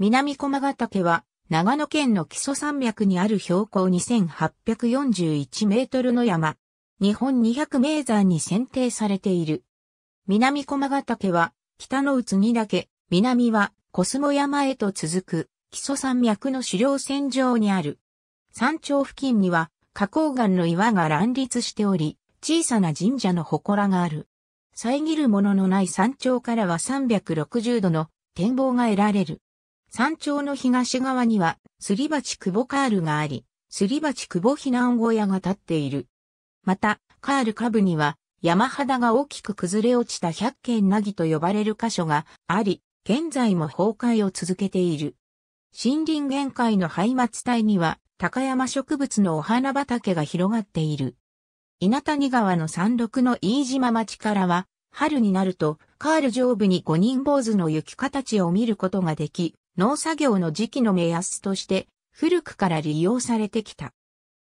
南駒ヶ岳は、長野県の基礎山脈にある標高2841メートルの山。日本200名山に選定されている。南駒ヶ岳は、北の宇津木岳、南は、コスモ山へと続く、基礎山脈の主猟線上にある。山頂付近には、花崗岩の岩が乱立しており、小さな神社の祠がある。遮るもののない山頂からは360度の展望が得られる。山頂の東側には、すり鉢久保カールがあり、すり鉢久保避難小屋が建っている。また、カール下部には、山肌が大きく崩れ落ちた百軒なぎと呼ばれる箇所があり、現在も崩壊を続けている。森林限界の廃末帯には、高山植物のお花畑が広がっている。稲谷川の山麓の飯島町からは、春になると、カール上部に五人坊主の雪形を見ることができ、農作業の時期の目安として古くから利用されてきた。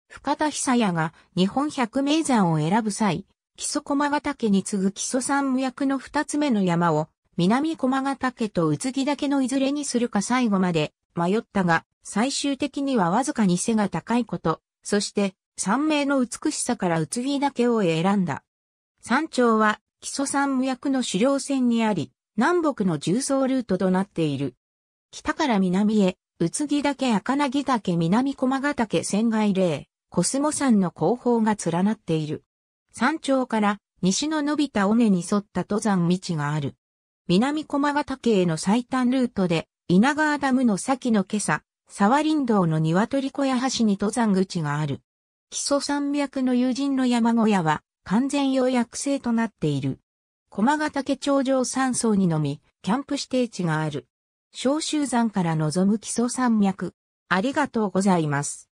深田久也が日本百名山を選ぶ際、木曽駒ヶ岳に次ぐ木曽山脈の二つ目の山を南駒ヶ岳と宇津木岳のいずれにするか最後まで迷ったが、最終的にはわずかに背が高いこと、そして山名の美しさから宇津木岳を選んだ。山頂は木曽山脈の主稜線にあり、南北の重層ルートとなっている。北から南へ、宇津木岳赤な木岳南駒ヶ岳仙外霊、コスモ山の後方が連なっている。山頂から西の伸びた尾根に沿った登山道がある。南駒ヶ岳への最短ルートで、稲川ダムの先の今朝、沢林道の鶏小屋橋に登山口がある。基礎山脈の友人の山小屋は完全予約制となっている。駒ヶ岳頂上山荘にのみ、キャンプ指定地がある。小集山から望む基礎山脈。ありがとうございます。